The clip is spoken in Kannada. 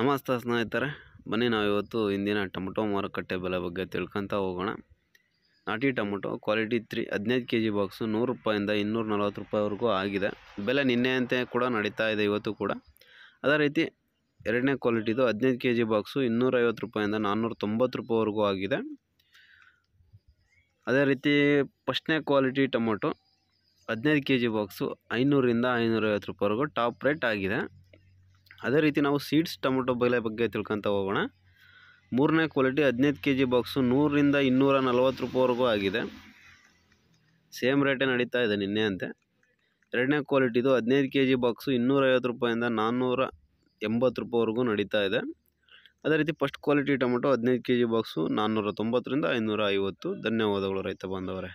ನಮಸ್ತೆ ಸ್ನೇಹಿತರೆ ಬನ್ನಿ ನಾವು ಇವತ್ತು ಇಂದಿನ ಟೊಮೊಟೊ ಮಾರುಕಟ್ಟೆ ಬೆಲೆ ಬಗ್ಗೆ ತಿಳ್ಕೊತಾ ಹೋಗೋಣ ನಾಟಿ ಟೊಮೊಟೊ ಕ್ವಾಲಿಟಿ ತ್ರೀ ಹದಿನೈದು ಕೆ ಜಿ ಬಾಕ್ಸು ನೂರು ರೂಪಾಯಿಂದ ಇನ್ನೂರ ನಲ್ವತ್ತು ರೂಪಾಯಿವರೆಗೂ ಆಗಿದೆ ಬೆಲೆ ನಿನ್ನೆಯಂತೆ ಕೂಡ ನಡೀತಾ ಇದೆ ಇವತ್ತು ಕೂಡ ಅದೇ ರೀತಿ ಎರಡನೇ ಕ್ವಾಲಿಟಿದು ಹದಿನೈದು ಕೆ ಜಿ ಬಾಕ್ಸು ಇನ್ನೂರೈವತ್ತು ರೂಪಾಯಿಂದ ನಾನ್ನೂರ ತೊಂಬತ್ತು ರೂಪಾಯಿವರೆಗೂ ಆಗಿದೆ ಅದೇ ರೀತಿ ಫಸ್ಟ್ನೇ ಕ್ವಾಲಿಟಿ ಟೊಮೊಟೊ ಹದಿನೈದು ಕೆ ಜಿ ಬಾಕ್ಸು ಐನೂರಿಂದ ಐನೂರೈವತ್ತು ರೂಪಾಯಿವರೆಗೂ ಟಾಪ್ ರೇಟ್ ಆಗಿದೆ ಅದೇ ರೀತಿ ನಾವು ಸೀಡ್ಸ್ ಟೊಮೊಟೊ ಬೆಲೆ ಬಗ್ಗೆ ತಿಳ್ಕೊತ ಹೋಗೋಣ ಮೂರನೇ ಕ್ವಾಲಿಟಿ ಹದಿನೈದು ಕೆ ಜಿ ಬಾಕ್ಸು ನೂರರಿಂದ ಇನ್ನೂರ ನಲ್ವತ್ತು ರೂಪಾಯಿವರೆಗೂ ಆಗಿದೆ ಸೇಮ್ ರೇಟೇ ನಡೀತಾ ಇದೆ ನಿನ್ನೆ ಅಂತೆ ಎರಡನೇ ಕ್ವಾಲಿಟಿದು ಹದಿನೈದು ಕೆ ಜಿ ಬಾಕ್ಸು ಇನ್ನೂರೈವತ್ತು ರೂಪಾಯಿಂದ ನಾನ್ನೂರ ಎಂಬತ್ತು ರೂಪಾಯಿವರೆಗೂ ನಡೀತಾ ಇದೆ ಅದೇ ರೀತಿ ಫಸ್ಟ್ ಕ್ವಾಲಿಟಿ ಟೊಮೊಟೊ ಹದಿನೈದು ಕೆ ಜಿ ಬಾಕ್ಸು ನಾನ್ನೂರ ತೊಂಬತ್ತರಿಂದ ಐನೂರ ಐವತ್ತು ಧನ್ಯವಾದಗಳು ರೈತ ಬಾಂಧವರೇ